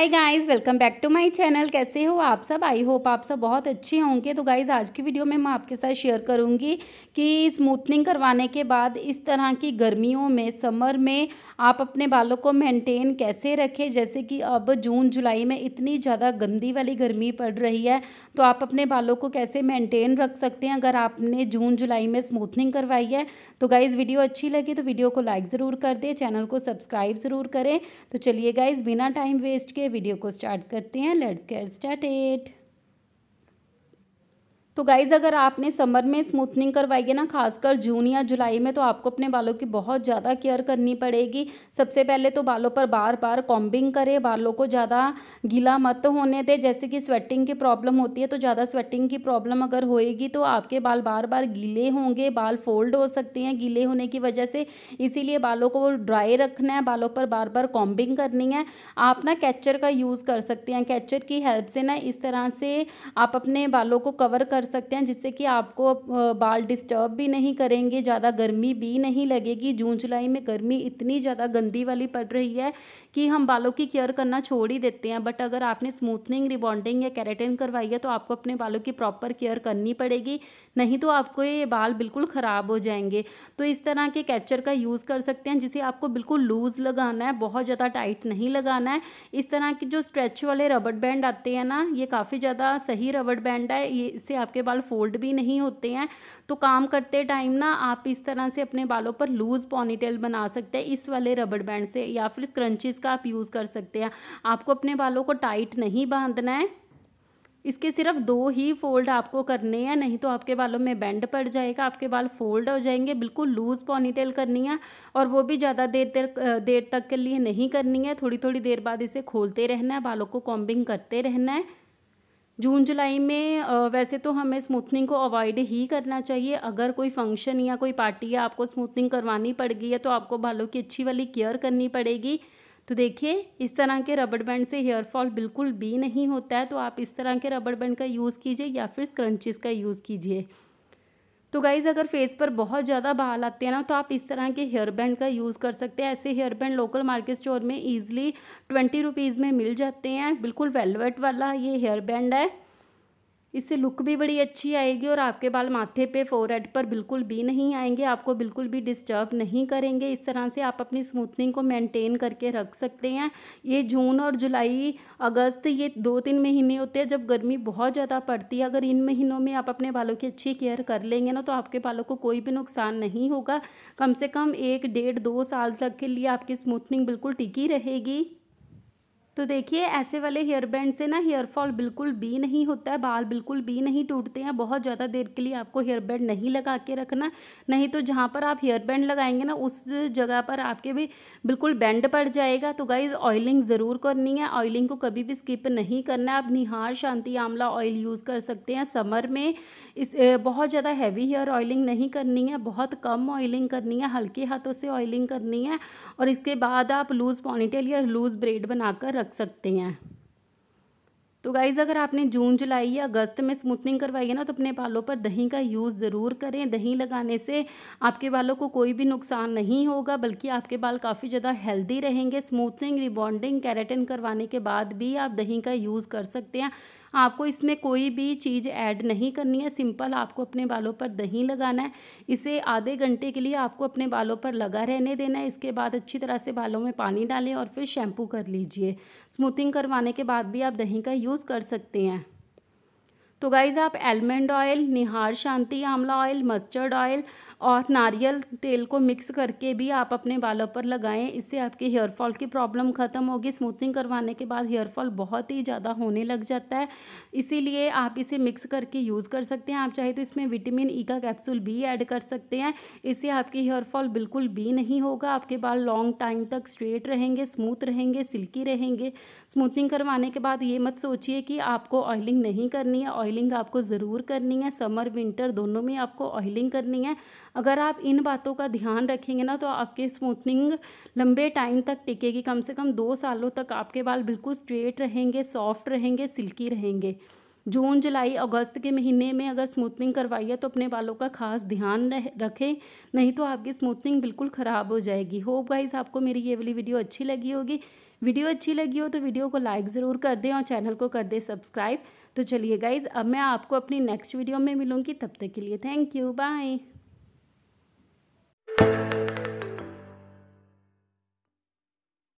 hi guys welcome back to my channel कैसे हो आप सब आई होप आप सब बहुत अच्छे होंगे तो गाइस आज की वीडियो में मैं आपके साथ शेयर करूंगी कि स्मूथनिंग करवाने के बाद इस तरह की गर्मियों में समर में आप अपने बालों को मेंटेन कैसे रखें जैसे कि अब जून जुलाई में इतनी ज़्यादा गंदी वाली गर्मी पड़ रही है तो आप अपने बालों को कैसे मेंटेन रख सकते हैं अगर आपने जून जुलाई में स्मूथनिंग करवाई है तो गाइज़ वीडियो अच्छी लगी तो वीडियो को लाइक ज़रूर कर दें चैनल को सब्सक्राइब ज़रूर करें तो चलिए गाइज़ बिना टाइम वेस्ट के वीडियो को स्टार्ट करते हैं लेट्स गेट स्टार्टेड तो गाइज़ अगर आपने समर में स्मूथनिंग करवाई है ना खासकर जून या जुलाई में तो आपको अपने बालों की बहुत ज़्यादा केयर करनी पड़ेगी सबसे पहले तो बालों पर बार बार कॉम्बिंग करें बालों को ज़्यादा गीला मत होने दें जैसे कि स्वेटिंग की प्रॉब्लम होती है तो ज़्यादा स्वेटिंग की प्रॉब्लम अगर होएगी तो आपके बाल बार बार गीले होंगे बाल फोल्ड हो सकते हैं गीले होने की वजह से इसीलिए बालों को ड्राई रखना है बालों पर बार बार कॉम्बिंग करनी है आप ना कैचर का यूज़ कर सकते हैं कैचर की हेल्प से ना इस तरह से आप अपने बालों को कवर कर सकते हैं जिससे कि आपको बाल डिस्टर्ब भी नहीं करेंगे ज़्यादा गर्मी भी नहीं लगेगी जून जुलाई में गर्मी इतनी ज़्यादा गंदी वाली पड़ रही है कि हम बालों की केयर करना छोड़ ही देते हैं बट अगर आपने स्मूथनिंग रिबॉन्डिंग या कैरेटिन करवाई है तो आपको अपने बालों की प्रॉपर केयर करनी पड़ेगी नहीं तो आपको ये बाल बिल्कुल ख़राब हो जाएंगे तो इस तरह के कैचर का यूज़ कर सकते हैं जिसे आपको बिल्कुल लूज़ लगाना है बहुत ज़्यादा टाइट नहीं लगाना है इस तरह के जो स्ट्रेच वाले रबड़ बैंड आते हैं ना ये काफ़ी ज़्यादा सही रबड़ बैंड है ये इससे आपके आपके बाल फोल्ड भी नहीं होते हैं तो काम करते टाइम ना आप इस तरह से अपने बालों पर लूज़ पॉनीटेल बना सकते हैं इस वाले रबड़ बैंड से या फिर स्क्रंचेस का आप यूज़ कर सकते हैं आपको अपने बालों को टाइट नहीं बांधना है इसके सिर्फ दो ही फोल्ड आपको करने हैं नहीं तो आपके बालों में बैंड पड़ जाएगा आपके बाल फोल्ड हो जाएंगे बिल्कुल लूज़ पॉनीटेल करनी है और वो भी ज़्यादा देर देर देर तक के लिए नहीं करनी है थोड़ी थोड़ी देर बाद इसे खोलते रहना है बालों को कॉम्बिंग करते रहना है जून जुलाई में वैसे तो हमें स्मूथनिंग को अवॉइड ही करना चाहिए अगर कोई फंक्शन या कोई पार्टी या आपको स्मूथनिंग करवानी पड़ गई है तो आपको बालों की अच्छी वाली केयर करनी पड़ेगी तो देखिए इस तरह के रबड़ बैंड से हेयर फॉल बिल्कुल भी नहीं होता है तो आप इस तरह के रबड़ बैंड का यूज़ कीजिए या फिर स्क्रंचिस का यूज़ कीजिए तो गाइज़ अगर फेस पर बहुत ज़्यादा बाल आते हैं ना तो आप इस तरह के हेयर बैंड का यूज़ कर सकते हैं ऐसे hair band local market store में ईजिली ट्वेंटी रुपीज़ में मिल जाते हैं बिल्कुल वेलवेट वाला ये हेयर बैंड है इससे लुक भी बड़ी अच्छी आएगी और आपके बाल माथे पे फोरहेड पर बिल्कुल भी नहीं आएंगे आपको बिल्कुल भी डिस्टर्ब नहीं करेंगे इस तरह से आप अपनी स्मूथनिंग को मेंटेन करके रख सकते हैं ये जून और जुलाई अगस्त ये दो तीन महीने होते हैं जब गर्मी बहुत ज़्यादा पड़ती है अगर इन महीनों में आप अपने बालों की अच्छी केयर कर लेंगे ना तो आपके बालों को कोई भी नुकसान नहीं होगा कम से कम एक डेढ़ दो साल तक के लिए आपकी स्मूथनिंग बिल्कुल टिकी रहेगी तो देखिए ऐसे वाले हेयर बैंड से ना हेयर फॉल बिल्कुल भी नहीं होता है बाल बिल्कुल भी नहीं टूटते हैं बहुत ज़्यादा देर के लिए आपको हेयर बैंड नहीं लगा के रखना नहीं तो जहाँ पर आप हेयर बैंड लगाएंगे ना उस जगह पर आपके भी बिल्कुल बैंड पड़ जाएगा तो गाइज ऑयलिंग ज़रूर करनी है ऑयलिंग को कभी भी स्किप नहीं करना है आप निहार शांति आंवला ऑयल यूज़ कर सकते हैं समर में इस बहुत ज़्यादा हैवी हेयर ऑयलिंग नहीं करनी है बहुत कम ऑयलिंग करनी है हल्के हाथों से ऑयलिंग करनी है और इसके बाद आप लूज़ पॉनीटेल या लूज़ ब्रेड बनाकर रख सकते हैं तो गाइज़ अगर आपने जून जुलाई या अगस्त में स्मूथनिंग करवाई है ना तो अपने बालों पर दही का यूज़ ज़रूर करें दही लगाने से आपके बालों को कोई भी नुकसान नहीं होगा बल्कि आपके बाल काफ़ी ज़्यादा हेल्दी रहेंगे स्मूथनिंग रिबॉन्डिंग कैरेटिन करवाने के बाद भी आप दही का यूज़ कर सकते हैं आपको इसमें कोई भी चीज़ ऐड नहीं करनी है सिंपल आपको अपने बालों पर दही लगाना है इसे आधे घंटे के लिए आपको अपने बालों पर लगा रहने देना है इसके बाद अच्छी तरह से बालों में पानी डालें और फिर शैम्पू कर लीजिए स्मूथिंग करवाने के बाद भी आप दही का यूज़ कर सकते हैं तो गाइज़ आप almond oil Nihar Shanti amla oil mustard oil और नारियल तेल को मिक्स करके भी आप अपने बालों पर लगाएं इससे आपके हेयर फॉल की प्रॉब्लम ख़त्म होगी स्मूथनिंग करवाने के बाद हेयर फॉल बहुत ही ज़्यादा होने लग जाता है इसीलिए आप इसे मिक्स करके यूज़ कर सकते हैं आप चाहे तो इसमें विटामिन ई e का कैप्सूल भी ऐड कर सकते हैं इससे आपकी हेयर फॉल बिल्कुल भी नहीं होगा आपके बाल लॉन्ग टाइम तक स्ट्रेट रहेंगे स्मूथ रहेंगे सिल्की रहेंगे स्मूथनिंग करवाने के बाद ये मत सोचिए कि आपको ऑयलिंग नहीं करनी है ऑयलिंग आपको ज़रूर करनी है समर विंटर दोनों में आपको ऑयलिंग करनी है अगर आप इन बातों का ध्यान रखेंगे ना तो आपकी स्मूथनिंग लंबे टाइम तक टिकेगी कम से कम दो सालों तक आपके बाल बिल्कुल स्ट्रेट रहेंगे सॉफ्ट रहेंगे सिल्की रहेंगे जून जुलाई अगस्त के महीने में अगर स्मूथनिंग करवाइए तो अपने बालों का खास ध्यान रखें नहीं तो आपकी स्मूथनिंग बिल्कुल ख़राब हो जाएगी होप गाइस आपको मेरी ये वाली वीडियो अच्छी लगी होगी वीडियो अच्छी लगी हो तो वीडियो को लाइक ज़रूर कर दें और चैनल को कर दें सब्सक्राइब तो चलिए गाइज़ अब मैं आपको अपनी नेक्स्ट वीडियो में मिलूँगी तब तक के लिए थैंक यू बाय